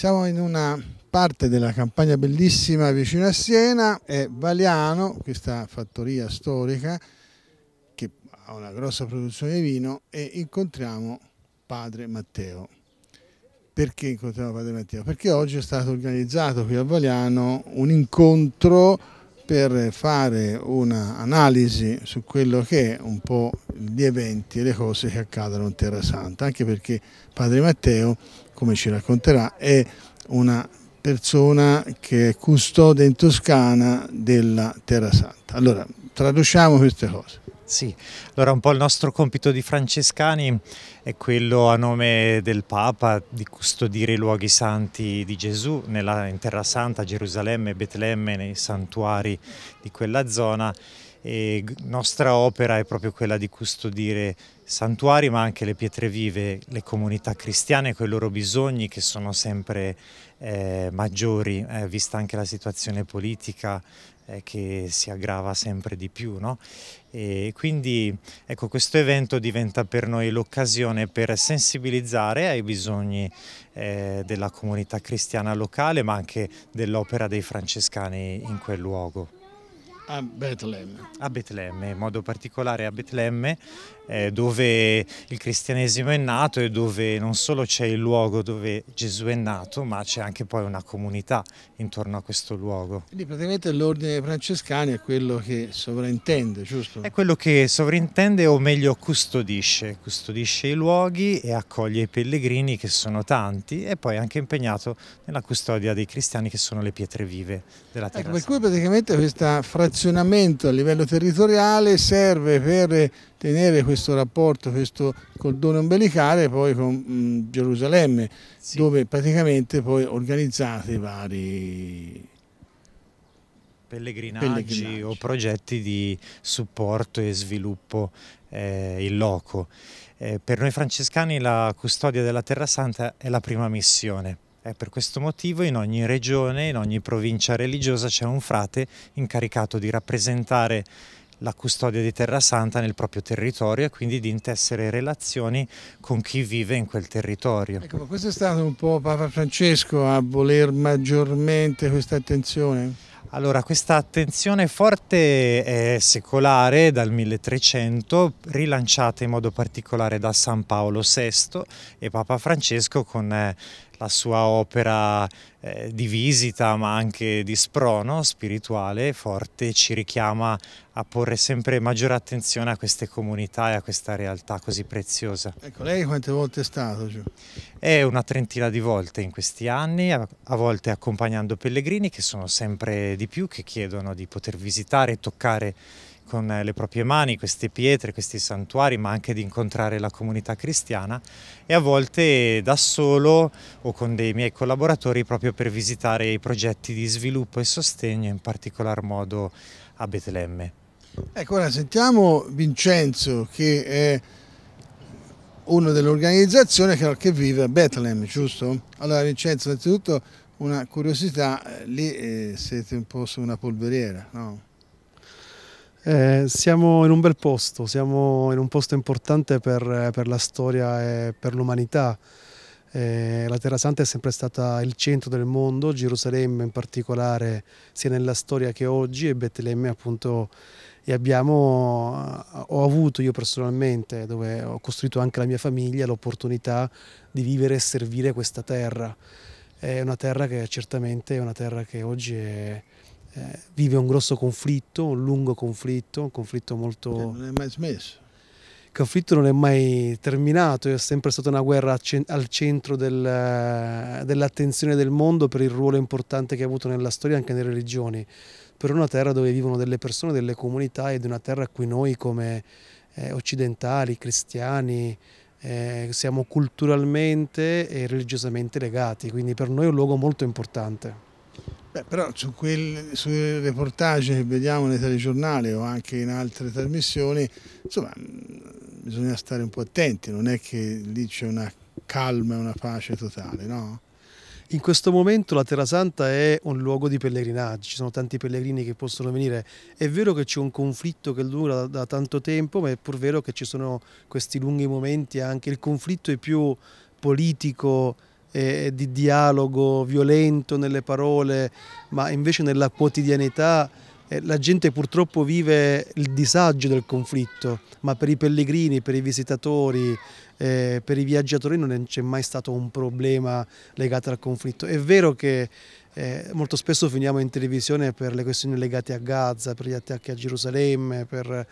Siamo in una parte della campagna bellissima vicino a Siena è Valiano, questa fattoria storica che ha una grossa produzione di vino e incontriamo padre Matteo. Perché incontriamo padre Matteo? Perché oggi è stato organizzato qui a Valiano un incontro per fare un'analisi su quello che è un po' gli eventi e le cose che accadono in Terra Santa, anche perché padre Matteo come ci racconterà, è una persona che è custode in Toscana della Terra Santa. Allora, traduciamo queste cose. Sì, allora un po' il nostro compito di francescani è quello a nome del Papa di custodire i luoghi santi di Gesù nella, in Terra Santa, Gerusalemme, Betlemme, nei santuari di quella zona e nostra opera è proprio quella di custodire santuari ma anche le pietre vive, le comunità cristiane con i loro bisogni che sono sempre eh, maggiori, eh, vista anche la situazione politica eh, che si aggrava sempre di più. No? E quindi ecco, questo evento diventa per noi l'occasione per sensibilizzare ai bisogni eh, della comunità cristiana locale ma anche dell'opera dei francescani in quel luogo. A Betlemme. A Betlemme, in modo particolare a Betlemme, eh, dove il cristianesimo è nato e dove non solo c'è il luogo dove Gesù è nato, ma c'è anche poi una comunità intorno a questo luogo. Quindi praticamente l'ordine francescano è quello che sovrintende, giusto? È quello che sovrintende o meglio custodisce, custodisce i luoghi e accoglie i pellegrini che sono tanti e poi è anche impegnato nella custodia dei cristiani che sono le pietre vive della ecco, terra. Ecco, per cui praticamente questa frazione funzionamento a livello territoriale serve per tenere questo rapporto, questo cordone ombelicale poi con mm, Gerusalemme, sì. dove praticamente poi organizzate vari pellegrinaggi, pellegrinaggi, o progetti di supporto e sviluppo eh, in loco. Eh, per noi francescani la custodia della Terra Santa è la prima missione e per questo motivo in ogni regione, in ogni provincia religiosa c'è un frate incaricato di rappresentare la custodia di Terra Santa nel proprio territorio e quindi di intessere relazioni con chi vive in quel territorio. Ecco, questo è stato un po' Papa Francesco a voler maggiormente questa attenzione? Allora, questa attenzione forte è secolare dal 1300, rilanciata in modo particolare da San Paolo VI e Papa Francesco con eh, la sua opera eh, di visita ma anche di sprono spirituale forte ci richiama a porre sempre maggiore attenzione a queste comunità e a questa realtà così preziosa. Ecco, lei quante volte è stato giù? È una trentina di volte in questi anni, a, volte accompagnando pellegrini che sono sempre di più, che chiedono di poter visitare e toccare con eh, le proprie mani queste pietre, questi santuari, ma anche di incontrare la comunità cristiana e a volte da solo o con dei miei collaboratori proprio per visitare i progetti di sviluppo e sostegno, in particolar modo a Betlemme. Ecco, ora sentiamo Vincenzo che è uno dell'organizzazione che vive a Betlemme, giusto? Allora Vincenzo, innanzitutto una curiosità, eh, lì eh, siete un po' su una polveriera, no? Eh, siamo in un bel posto, siamo in un posto importante per, per la storia e per l'umanità. Eh, la Terra Santa è sempre stata il centro del mondo, Gerusalemme in particolare, sia nella storia che oggi, e Betlemme appunto. E abbiamo, ho avuto io personalmente, dove ho costruito anche la mia famiglia, l'opportunità di vivere e servire questa terra. È una terra che certamente è una terra che oggi è, eh, vive un grosso conflitto, un lungo conflitto, un conflitto molto... non è mai smesso. Il conflitto non è mai terminato, è sempre stata una guerra al centro del, eh, dell'attenzione del mondo per il ruolo importante che ha avuto nella storia anche nelle religioni, per una terra dove vivono delle persone, delle comunità ed è una terra a cui noi come eh, occidentali, cristiani, eh, siamo culturalmente e religiosamente legati, quindi per noi è un luogo molto importante. Beh, però su quel, sui reportage che vediamo nei telegiornali o anche in altre trasmissioni, insomma, mm, bisogna stare un po' attenti, non è che lì c'è una calma e una pace totale, no? In questo momento la Terra Santa è un luogo di pellegrinaggio, ci sono tanti pellegrini che possono venire. È vero che c'è un conflitto che dura da tanto tempo, ma è pur vero che ci sono questi lunghi momenti, anche il conflitto è più politico, eh, di dialogo violento nelle parole, ma invece nella quotidianità eh, la gente purtroppo vive il disagio del conflitto, ma per i pellegrini, per i visitatori, eh, per i viaggiatori non c'è mai stato un problema legato al conflitto. È vero che eh, molto spesso finiamo in televisione per le questioni legate a Gaza, per gli attacchi a Gerusalemme, per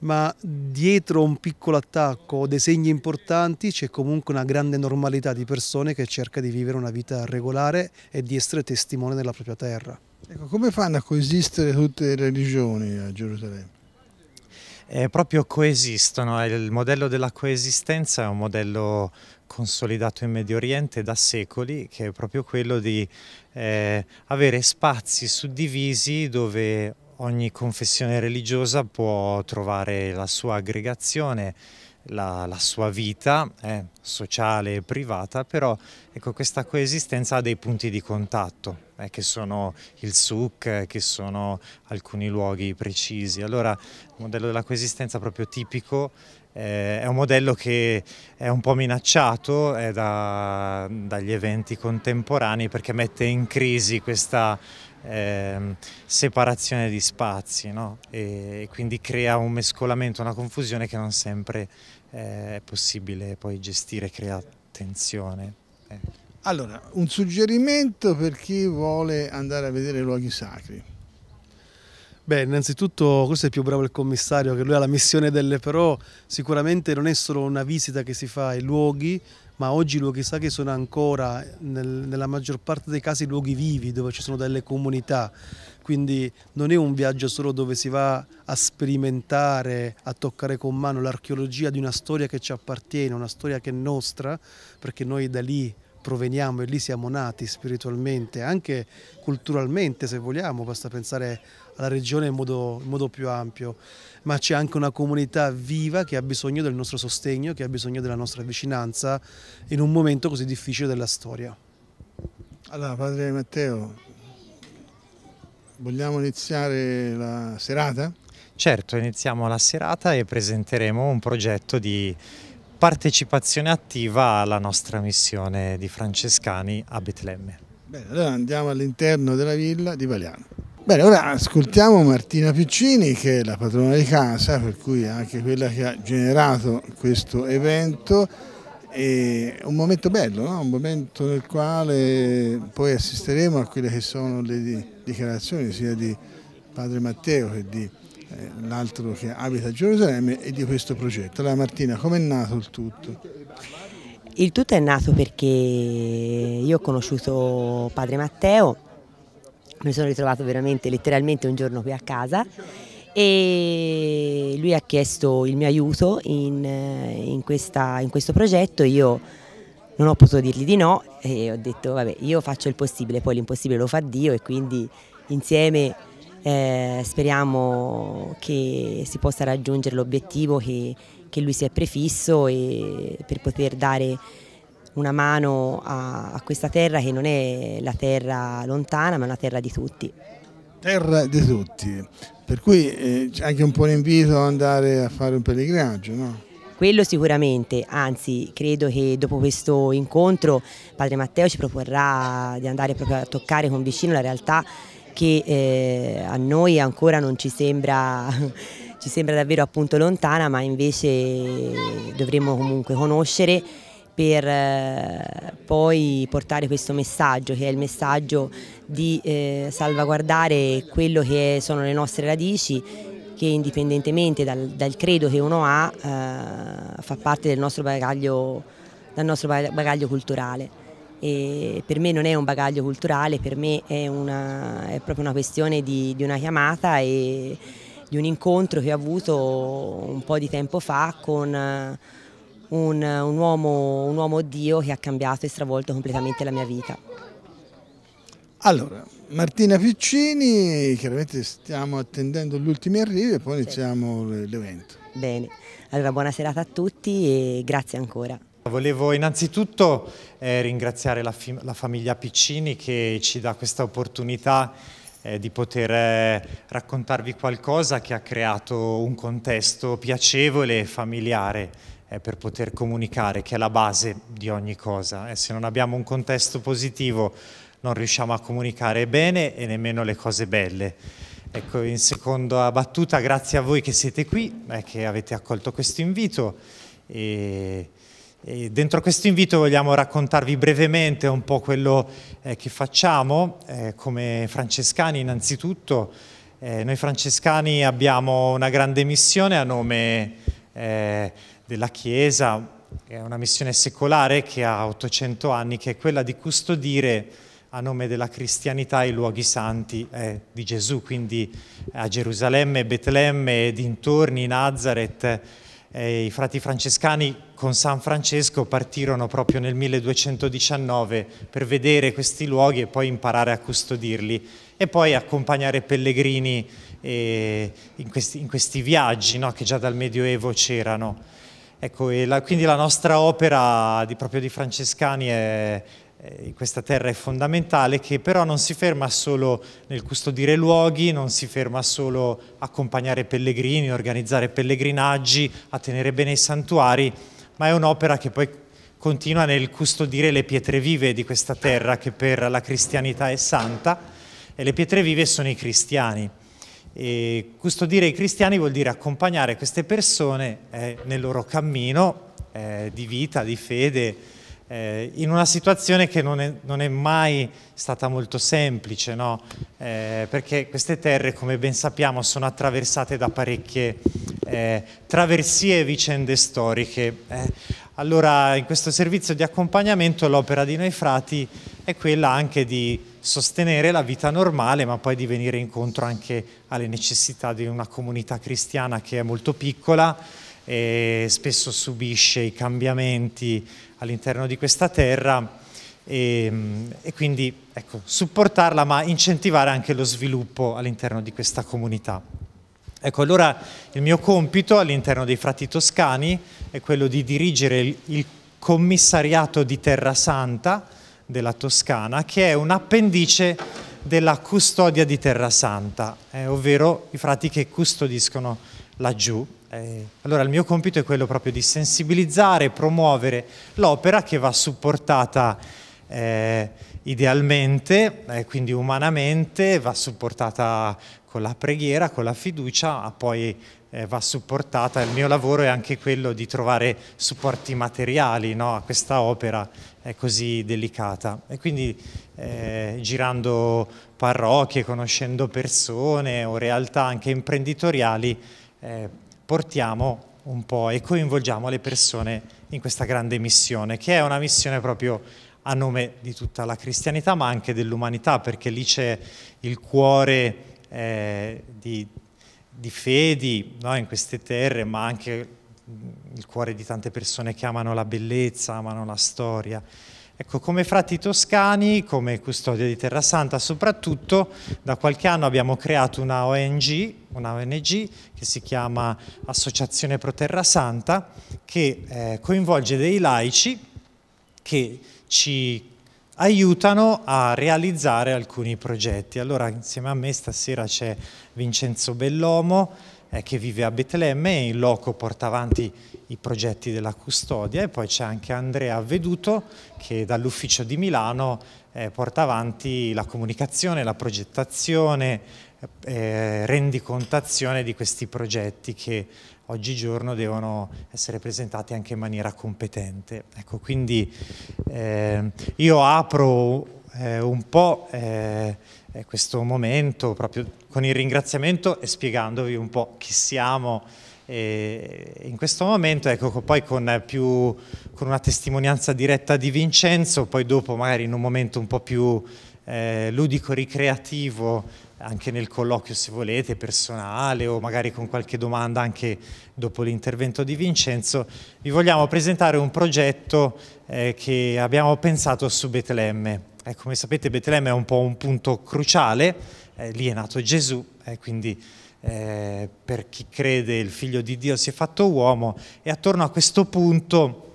ma dietro un piccolo attacco o dei segni importanti c'è comunque una grande normalità di persone che cerca di vivere una vita regolare e di essere testimone della propria terra. Ecco, come fanno a coesistere tutte le religioni a Gerusalemme? Eh, proprio coesistono, eh, il modello della coesistenza è un modello consolidato in Medio Oriente da secoli che è proprio quello di eh, avere spazi suddivisi dove ogni confessione religiosa può trovare la sua aggregazione, la, la sua vita eh, sociale e privata, però ecco, questa coesistenza ha dei punti di contatto, eh, che sono il souk, eh, che sono alcuni luoghi precisi. Allora il modello della coesistenza proprio tipico eh, è un modello che è un po' minacciato eh, da, dagli eventi contemporanei perché mette in crisi questa eh, separazione di spazi no? e, e, quindi crea un mescolamento, una confusione che non sempre eh, è possibile poi gestire, crea tensione. Eh. Allora, un suggerimento per chi vuole andare a vedere luoghi sacri. Beh, innanzitutto questo è più bravo il commissario che lui ha la missione delle, però sicuramente non è solo una visita che si fa ai luoghi, ma oggi luoghi sacri sono ancora nel, nella maggior parte dei casi luoghi vivi dove ci sono delle comunità, quindi non è un viaggio solo dove si va a sperimentare, a toccare con mano l'archeologia di una storia che ci appartiene, una storia che è nostra, perché noi da lì proveniamo e lì siamo nati spiritualmente, anche culturalmente se vogliamo, basta pensare alla regione in modo, in modo più ampio, ma c'è anche una comunità viva che ha bisogno del nostro sostegno, che ha bisogno della nostra vicinanza in un momento così difficile della storia. Allora, padre Matteo, vogliamo iniziare la serata? Certo, iniziamo la serata e presenteremo un progetto di partecipazione attiva alla nostra missione di francescani a Betlemme. Bene, allora andiamo all'interno della villa di Valiano. Bene, ora ascoltiamo Martina Piccini che è la padrona di casa, per cui è anche quella che ha generato questo evento. È un momento bello, no? un momento nel quale poi assisteremo a quelle che sono le dichiarazioni sia di padre Matteo che di eh, l'altro che abita a Gerusalemme, e di questo progetto. Allora Martina, com'è nato il tutto? Il tutto è nato perché io ho conosciuto padre Matteo, mi sono ritrovato veramente letteralmente un giorno qui a casa e lui ha chiesto il mio aiuto in, eh, in, questa, in questo progetto, io non ho potuto dirgli di no e ho detto vabbè io faccio il possibile, poi l'impossibile lo fa Dio e quindi insieme eh, speriamo che si possa raggiungere l'obiettivo che, che, lui si è prefisso per poter dare una mano a, a questa terra che non è la terra lontana ma la terra di tutti. Terra di tutti, per cui eh, c'è anche un po' l'invito ad andare a fare un pellegrinaggio, no? Quello sicuramente, anzi credo che dopo questo incontro Padre Matteo ci proporrà di andare proprio a toccare con vicino la realtà che eh, a noi ancora non ci sembra, ci sembra davvero appunto lontana, ma invece dovremmo comunque conoscere per eh, poi portare questo messaggio che è il messaggio di eh, salvaguardare quello che sono le nostre radici che indipendentemente dal, dal credo che uno ha eh, fa parte del nostro bagaglio, del nostro bagaglio culturale. E per me non è un bagaglio culturale, per me è, una, è proprio una questione di, di, una chiamata e di un incontro che ho avuto un po' di tempo fa con eh, un, un, uomo, un uomo Dio che ha cambiato e stravolto completamente la mia vita. Allora, Martina Piccini, chiaramente stiamo attendendo gli ultimi arrivi e poi iniziamo l'evento. Bene, allora buona serata a tutti e grazie ancora. Volevo innanzitutto eh, ringraziare la, la, famiglia Piccini che ci dà questa opportunità eh, di poter eh, raccontarvi qualcosa che ha creato un contesto piacevole e familiare eh, per poter comunicare, che è la base di ogni cosa. Eh, se non abbiamo un contesto positivo non riusciamo a comunicare bene e nemmeno le cose belle. Ecco, in seconda battuta, grazie a voi che siete qui, eh, che avete accolto questo invito. E e dentro questo invito vogliamo raccontarvi brevemente un po' quello eh, che facciamo eh, come francescani innanzitutto. Eh, noi francescani abbiamo una grande missione a nome eh, della Chiesa, è una missione secolare che ha 800 anni, che è quella di custodire a nome della cristianità i luoghi santi eh, di Gesù, quindi a Gerusalemme, Betlemme, dintorni, Nazareth, eh, I frati francescani con San Francesco partirono proprio nel 1219 per vedere questi luoghi e poi imparare a custodirli e poi accompagnare pellegrini eh, in, questi, in, questi, viaggi no, che già dal Medioevo c'erano. Ecco, la, quindi la nostra opera di, proprio di francescani è, eh, in questa terra è fondamentale, che però non si ferma solo nel custodire luoghi, non si ferma solo a accompagnare pellegrini, organizzare pellegrinaggi, a tenere bene i santuari, ma è un'opera che poi continua nel custodire le pietre vive di questa terra che per la cristianità è santa e le pietre vive sono i cristiani. E custodire i cristiani vuol dire accompagnare queste persone eh, nel loro cammino eh, di vita, di fede, eh, in una situazione che non è, non è, mai stata molto semplice, no? eh, perché queste terre, come ben sappiamo, sono attraversate da parecchie eh, traversie e vicende storiche. Eh, allora, in questo servizio di accompagnamento, l'opera di noi frati è quella anche di sostenere la vita normale, ma poi di venire incontro anche alle necessità di una comunità cristiana che è molto piccola e spesso subisce i cambiamenti all'interno di questa terra e, ehm, e quindi ecco, supportarla ma incentivare anche lo sviluppo all'interno di questa comunità. Ecco, allora il mio compito all'interno dei Frati Toscani è quello di dirigere il, il commissariato di Terra Santa della Toscana, che è un appendice della custodia di Terra Santa, eh, ovvero i frati che custodiscono laggiù eh, allora il mio compito è quello proprio di sensibilizzare e promuovere l'opera che va supportata eh, idealmente, eh, quindi umanamente, va supportata con la preghiera, con la fiducia, ma poi eh, va supportata. Il mio lavoro è anche quello di trovare supporti materiali no, a questa opera così delicata. E quindi eh, girando parrocchie, conoscendo persone o realtà anche imprenditoriali, eh, portiamo un po' e coinvolgiamo le persone in questa grande missione, che è una missione proprio a nome di tutta la cristianità, ma anche dell'umanità, perché lì c'è il cuore eh, di, di, fedi no? in queste terre, ma anche il cuore di tante persone che amano la bellezza, amano la storia. Ecco, come frati toscani, come custodia di Terra Santa soprattutto, da qualche anno abbiamo creato una ONG, una ONG che si chiama Associazione Pro Terra Santa, che eh, coinvolge dei laici che ci aiutano a realizzare alcuni progetti. Allora, insieme a me stasera c'è Vincenzo Bellomo, eh, che vive a Betlemme e in loco porta avanti i progetti della custodia e poi c'è anche Andrea Veduto che dall'ufficio di Milano eh, porta avanti la comunicazione, la progettazione, eh, eh rendicontazione di questi progetti che oggigiorno devono essere presentati anche in maniera competente. Ecco, quindi eh, io apro eh, un po' eh, eh, questo momento proprio con il ringraziamento e spiegandovi un po' chi siamo e eh, in questo momento, ecco, poi con, più, con, una testimonianza diretta di Vincenzo, poi dopo magari in un momento un po' più eh, ludico, ricreativo, anche nel colloquio se volete, personale o magari con qualche domanda anche dopo l'intervento di Vincenzo, vi vogliamo presentare un progetto eh, che abbiamo pensato su Betlemme. Eh, come sapete Betlemme è un po' un punto cruciale eh, lì è nato Gesù, eh, quindi eh, per chi crede il figlio di Dio si è fatto uomo e attorno a questo punto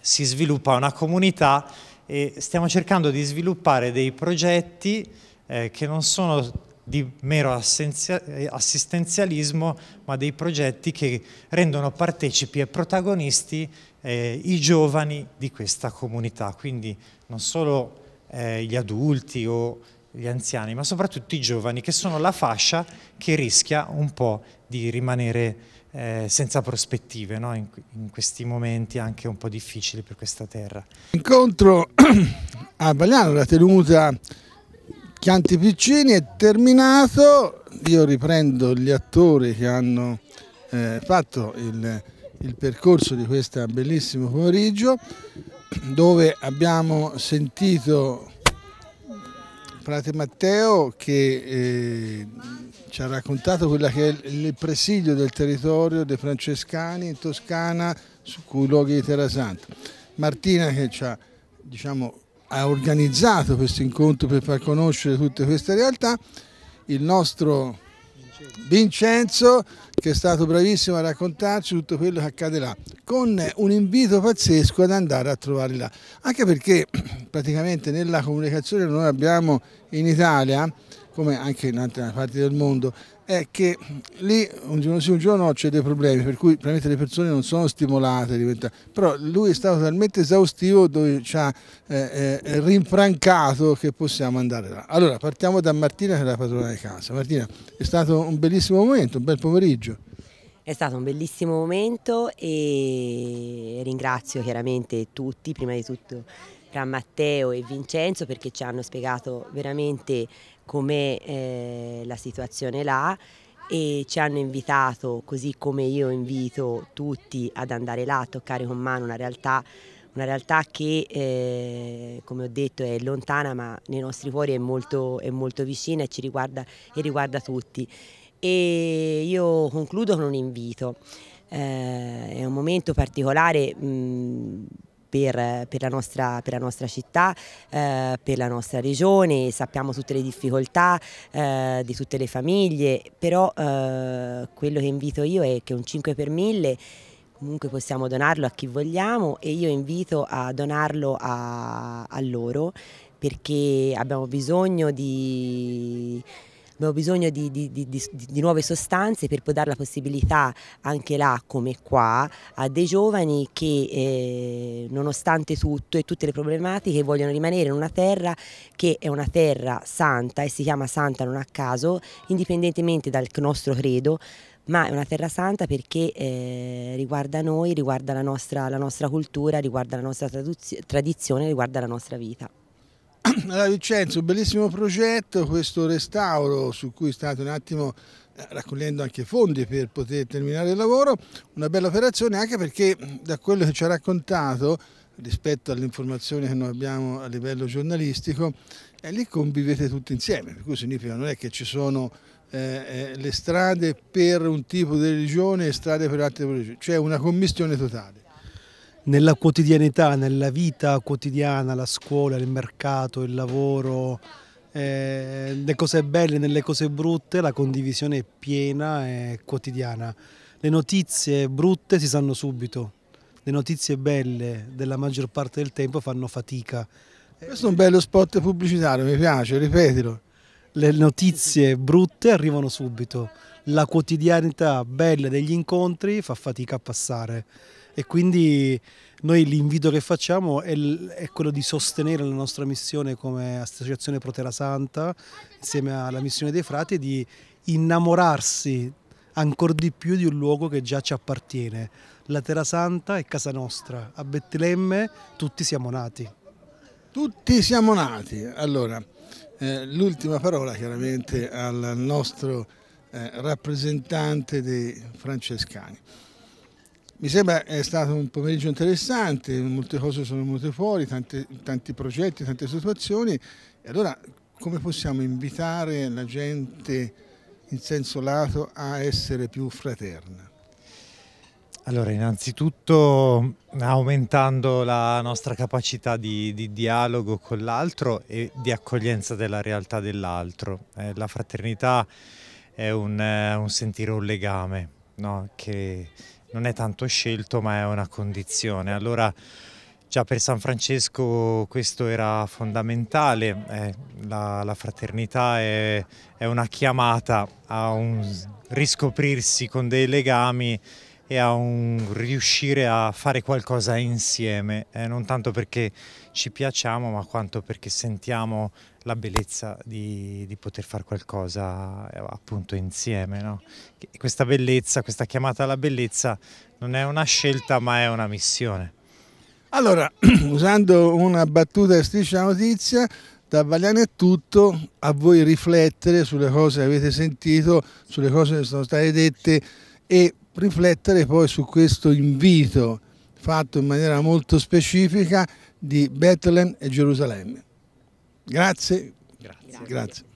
si sviluppa una comunità e stiamo cercando di sviluppare dei progetti eh, che non sono di mero eh, assistenzialismo, ma dei progetti che rendono partecipi e protagonisti eh, i giovani di questa comunità, quindi non solo eh, gli adulti o gli anziani, ma soprattutto i giovani, che sono la fascia che rischia un po' di rimanere eh, senza prospettive no? in, in, questi momenti anche un po' difficili per questa terra. L'incontro a Bagliano, la tenuta Chianti Piccini è terminato, io riprendo gli attori che hanno eh, fatto il, il percorso di questo bellissimo pomeriggio dove abbiamo sentito frate Matteo che eh, ci ha raccontato quello che è il presidio del territorio dei francescani in Toscana su cui luoghi di Terra Santa. Martina che ci ha, diciamo, ha organizzato questo incontro per far conoscere tutte queste realtà, il nostro Vincenzo che è stato bravissimo a raccontarci tutto quello che accade là, con un invito pazzesco ad andare a trovarli là, anche perché praticamente nella comunicazione che noi abbiamo in Italia come anche in altre parti del mondo, è che lì un giorno sì, un giorno c'è dei problemi, per cui probabilmente le persone non sono stimolate, diventa... però lui è stato talmente esaustivo dove ci ha eh, eh, eh, rinfrancato che possiamo andare là. Allora partiamo da Martina che è la padrona di casa. Martina, è stato un bellissimo momento, un bel pomeriggio. È stato un bellissimo momento e ringrazio chiaramente tutti, prima di tutto tra Matteo e Vincenzo perché ci hanno spiegato veramente com'è eh, la situazione là e ci hanno invitato, così come io invito tutti ad andare là a toccare con mano una realtà, una realtà che eh, come ho detto è lontana ma nei nostri cuori è molto, è molto vicina e ci riguarda, e riguarda tutti. E io concludo con un invito, eh, è un momento particolare mh, per, per, la, nostra, per la, nostra, città, eh, per la nostra regione, sappiamo tutte le difficoltà eh, di tutte le famiglie, però eh, quello che invito io è che un 5 per 1000 comunque possiamo donarlo a chi vogliamo e io invito a donarlo a, a loro perché abbiamo bisogno di abbiamo bisogno di, di, di, di, nuove sostanze per poi dare la possibilità anche là come qua a dei giovani che eh, nonostante tutto e tutte le problematiche vogliono rimanere in una terra che è una terra santa e si chiama santa non a caso indipendentemente dal nostro credo ma è una terra santa perché eh, riguarda noi, riguarda la nostra, la nostra cultura, riguarda la nostra tradizione, riguarda la nostra vita. Allora Vincenzo, un bellissimo progetto questo restauro su cui state un attimo eh, raccogliendo anche fondi per poter terminare il lavoro, una bella operazione anche perché da quello che ci ha raccontato rispetto alle informazioni che noi abbiamo a livello giornalistico, eh, lì convivete tutti insieme, per cui significa non è che ci sono eh, eh le strade per un tipo di religione e strade per altre religioni, cioè una commissione totale nella quotidianità, nella vita quotidiana, la scuola, il mercato, il lavoro, eh, le cose belle, nelle cose brutte, la condivisione è piena e quotidiana. Le notizie brutte si sanno subito, le notizie belle della maggior parte del tempo fanno fatica. Questo è un bello spot pubblicitario, mi piace, ripetilo. Le notizie brutte arrivano subito, la quotidianità bella degli incontri fa fatica a passare e quindi noi l'invito che facciamo è, è, quello di sostenere la nostra missione come associazione Protera Santa insieme alla missione dei frati di innamorarsi ancora di più di un luogo che già ci appartiene. La Terra Santa è casa nostra, a Betlemme tutti siamo nati. Tutti siamo nati. Allora, eh, l'ultima parola chiaramente al nostro eh, rappresentante dei francescani. Mi sembra è stato un pomeriggio interessante, molte cose sono venute fuori, tante, tanti progetti, tante situazioni e allora come possiamo invitare la gente in senso lato a essere più fraterna? Allora, innanzitutto aumentando la nostra capacità di, di dialogo con l'altro e di accoglienza della realtà dell'altro. Eh, la fraternità è un, eh, un sentire un legame, no? che non è tanto scelto ma è una condizione. Allora già per San Francesco questo era fondamentale, eh, la, la, fraternità è, è una chiamata a un riscoprirsi con dei legami e a un riuscire a fare qualcosa insieme, eh, non tanto perché ci piacciamo ma quanto perché sentiamo la bellezza di, di poter fare qualcosa eh, appunto insieme. No? Questa bellezza, questa chiamata alla bellezza non è una scelta ma è una missione. Allora, usando una battuta di striscia notizia, da Vagliano è tutto, a voi riflettere sulle cose che avete sentito, sulle cose che sono state dette e riflettere poi su questo invito fatto in maniera molto specifica di Bethlehem e Gerusalemme. Grazie. Grazie. Grazie.